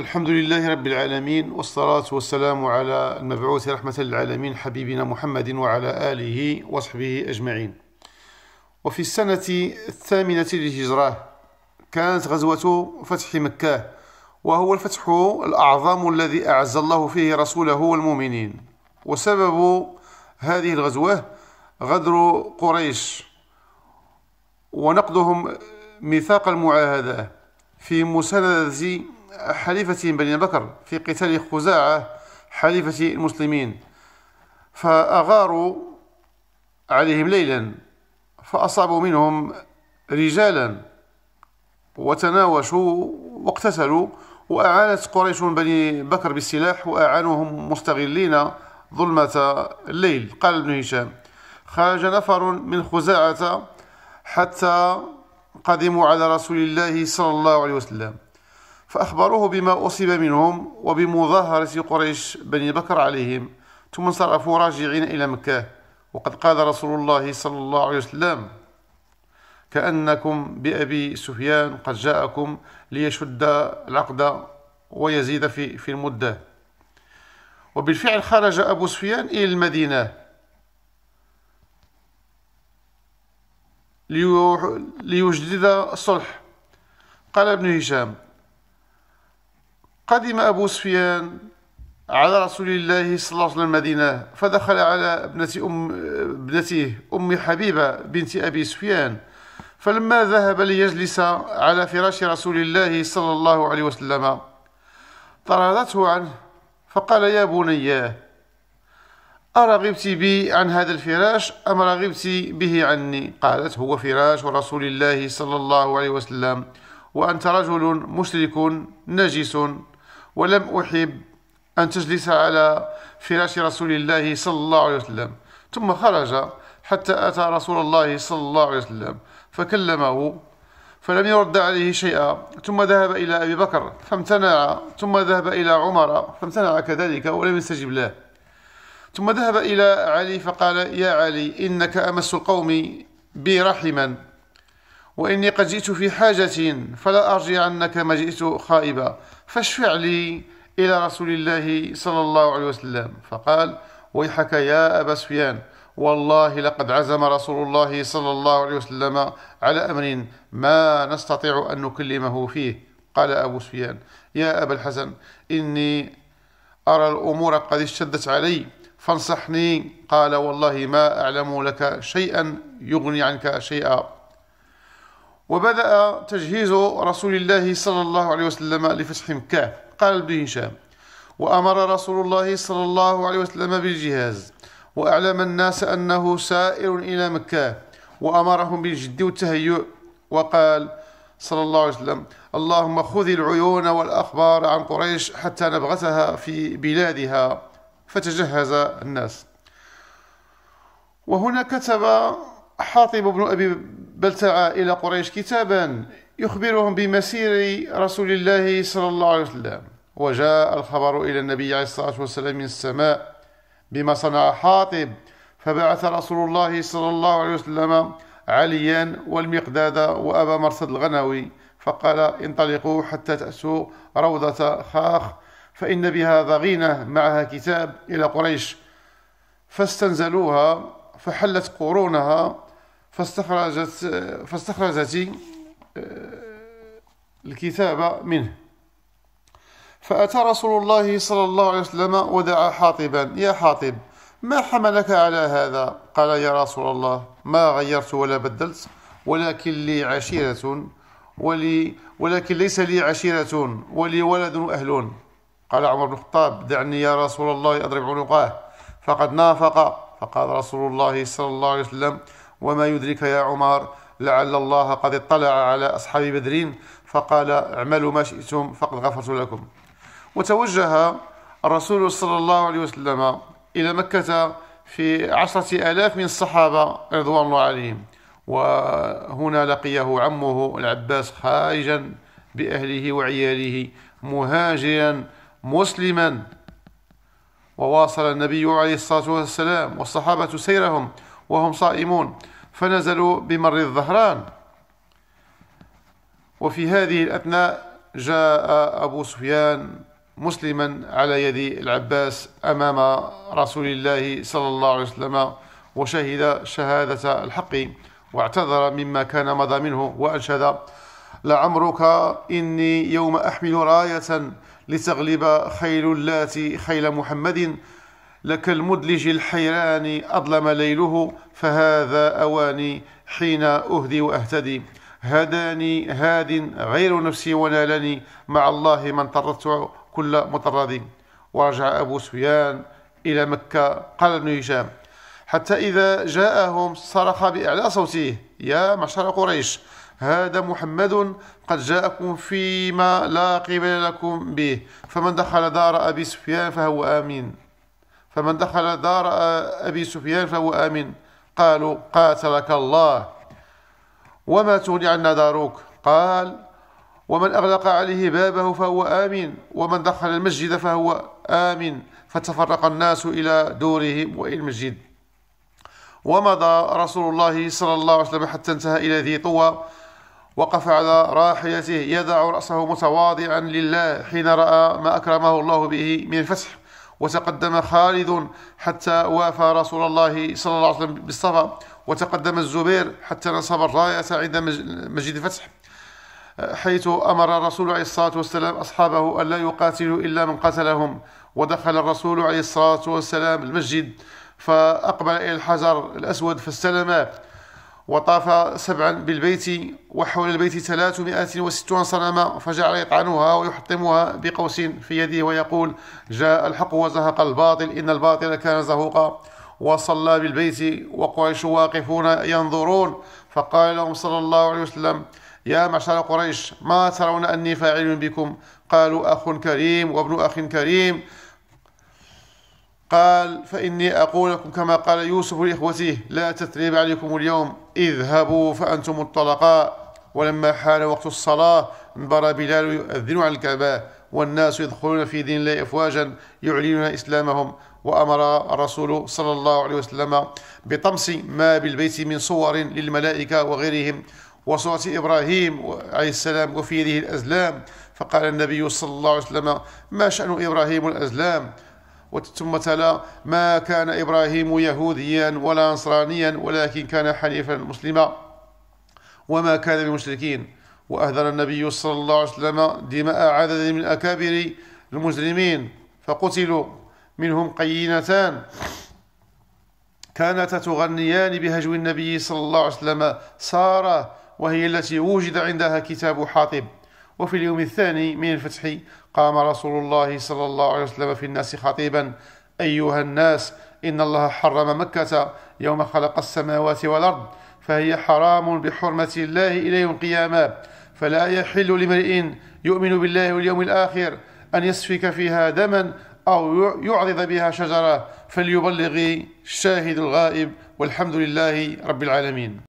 الحمد لله رب العالمين والصلاة والسلام على المبعوث رحمة للعالمين حبيبنا محمد وعلى آله وصحبه أجمعين وفي السنة الثامنة للهجرة كانت غزوة فتح مكة وهو الفتح الأعظم الذي أعز الله فيه رسوله والمؤمنين وسبب هذه الغزوة غدر قريش ونقضهم ميثاق المعاهدة في مساندة حليفة بني بكر في قتال خزاعة حليفة المسلمين فأغاروا عليهم ليلا فأصابوا منهم رجالا وتناوشوا واقتتلوا وأعانت قريش بني بكر بالسلاح وأعانوهم مستغلين ظلمة الليل قال ابن هشام خرج نفر من خزاعة حتى قدموا على رسول الله صلى الله عليه وسلم فأخبروه بما أصيب منهم وبمظاهرة قريش بني بكر عليهم ثم انصرفوا راجعين إلى مكة وقد قال رسول الله صلى الله عليه وسلم كأنكم بأبي سفيان قد جاءكم ليشد العقد ويزيد في, في المدة وبالفعل خرج أبو سفيان إلى المدينة ليجدد الصلح قال ابن هشام قدم أبو سفيان على رسول الله صلى الله عليه وسلم المدينة فدخل على ابنة أم ابنته أم حبيبة بنت أبي سفيان فلما ذهب ليجلس على فراش رسول الله صلى الله عليه وسلم طردته عنه فقال يا بني أرغبت بي عن هذا الفراش أم رغبت به عني قالت هو فراش رسول الله صلى الله عليه وسلم وأنت رجل مشرك نجس ولم أحب أن تجلس على فراش رسول الله صلى الله عليه وسلم ثم خرج حتى أتى رسول الله صلى الله عليه وسلم فكلمه فلم يرد عليه شيئا ثم ذهب إلى أبي بكر فامتنع ثم ذهب إلى عمر فامتنع كذلك ولم يستجب له ثم ذهب إلى علي فقال يا علي إنك أمس القوم بي رحما وإني قد جئت في حاجة فلا أرجع عنك ما جئت خائبا فاشفع لي إلى رسول الله صلى الله عليه وسلم فقال ويحك يا أبا سفيان والله لقد عزم رسول الله صلى الله عليه وسلم على أمر ما نستطيع أن نكلمه فيه قال أبو سفيان يا أبا الحسن إني أرى الأمور قد اشتدت علي فانصحني قال والله ما أعلم لك شيئا يغني عنك شيئا وبدأ تجهيز رسول الله صلى الله عليه وسلم لفتح مكة قال ابن هشام وأمر رسول الله صلى الله عليه وسلم بالجهاز وأعلم الناس أنه سائر إلى مكة وأمرهم بالجد والتهيؤ وقال صلى الله عليه وسلم اللهم خذ العيون والأخبار عن قريش حتى نبغتها في بلادها فتجهز الناس وهنا كتب حاطب بن أبي بل سعى إلى قريش كتابا يخبرهم بمسير رسول الله صلى الله عليه وسلم وجاء الخبر إلى النبي عليه الصلاة والسلام من السماء بما صنع حاطب فبعث رسول الله صلى الله عليه وسلم عليا والمقداد وأبا مرصد الغنوي فقال انطلقوا حتى تأتوا روضة خاخ فإن بها ضغينة معها كتاب إلى قريش فاستنزلوها فحلت قرونها فاستخرجت فاستخرجت آه، الكتاب منه فأتى رسول الله صلى الله عليه وسلم ودعا حاطبا يا حاطب ما حملك على هذا قال يا رسول الله ما غيرت ولا بدلت ولكن لي عشيرة ولي ولكن ليس لي عشيرة ولي ولد أهل قال عمر بن الخطاب دعني يا رسول الله أضرب عنقاه فقد نافق فقال رسول الله صلى الله عليه وسلم وما يدرك يا عمر لعل الله قد اطلع على أصحاب بدر فقال اعملوا ما شئتم فقد غفرت لكم وتوجه الرسول صلى الله عليه وسلم إلى مكة في عشرة آلاف من الصحابة رضوان الله عليهم وهنا لقيه عمه العباس خارجا بأهله وعياله مهاجرا مسلما وواصل النبي عليه الصلاة والسلام والصحابة سيرهم وهم صائمون فنزلوا بمر الظهران وفي هذه الأثناء جاء أبو سفيان مسلما على يد العباس أمام رسول الله صلى الله عليه وسلم وشهد شهادة الحق واعتذر مما كان مضى منه وأنشد لعمرك إني يوم أحمل راية لتغلب خيل اللات خيل محمد لك المدلج الحيران أظلم ليله فهذا أواني حين أهدي وأهتدي هداني هاد غير نفسي ونالني مع الله من طردت كل مطرد ورجع أبو سفيان إلى مكة قال ابن هشام حتى إذا جاءهم صرخ بأعلى صوته يا معشر قريش هذا محمد قد جاءكم فيما لا قبل لكم به فمن دخل دار أبي سفيان فهو آمين فمن دخل دار أبي سفيان فهو آمن قالوا قاتلك الله وما تغني عنا دارك قال ومن أغلق عليه بابه فهو آمن ومن دخل المسجد فهو آمن فتفرق الناس إلى دورهم وإلى المسجد ومضى رسول الله صلى الله عليه وسلم حتى انتهى إلى ذي طوى وقف على راحلته يدع رأسه متواضعا لله حين رأى ما أكرمه الله به من الفتح وتقدم خالد حتى وافى رسول الله صلى الله عليه وسلم بالصفا وتقدم الزبير حتى نصب الراية عند مسجد الفتح حيث أمر الرسول عليه الصلاة والسلام أصحابه أن لا يقاتلوا إلا من قتلهم ودخل الرسول عليه الصلاة والسلام المسجد فأقبل إلى الحجر الأسود فاستلمه وطاف سبعا بالبيت وحول البيت 360 صنما فجعل يطعنها ويحطمها بقوس في يده ويقول جاء الحق وزهق الباطل إن الباطل كان زهوقا وصلى بالبيت وقريش واقفون ينظرون فقال لهم صلى الله عليه وسلم يا معشر قريش ما ترون أني فاعل بكم قالوا أخ كريم وابن أخ كريم قال فإني أقول لكم كما قال يوسف لإخوته لا تثريب عليكم اليوم اذهبوا فأنتم الطلقاء ولما حان وقت الصلاة انبرى بلال يؤذن على الكعبة والناس يدخلون في دين الله أفواجا يعلنون إسلامهم وأمر الرسول صلى الله عليه وسلم بطمس ما بالبيت من صور للملائكة وغيرهم وصورة إبراهيم عليه السلام وفي يده الأزلام فقال النبي صلى الله عليه وسلم ما شأن إبراهيم الأزلام ثم تلا ما كان إبراهيم يهوديا ولا نصرانيا ولكن كان حنيفا مسلما وما كان من المشركين وأهدر النبي صلى الله عليه وسلم دماء عدد من أكابر المجرمين فقتلوا منهم قينتان كانتا تغنيان بهجو النبي صلى الله عليه وسلم سارة وهي التي وجد عندها كتاب حاطب وفي اليوم الثاني من الفتح قام رسول الله صلى الله عليه وسلم في الناس خطيبا أيها الناس إن الله حرم مكة يوم خلق السماوات والأرض فهي حرام بحرمة الله إلى يوم القيامة فلا يحل لمرئ يؤمن بالله واليوم الآخر أن يسفك فيها دما أو يعرض بها شجرة فليبلغ الشاهد الغائب والحمد لله رب العالمين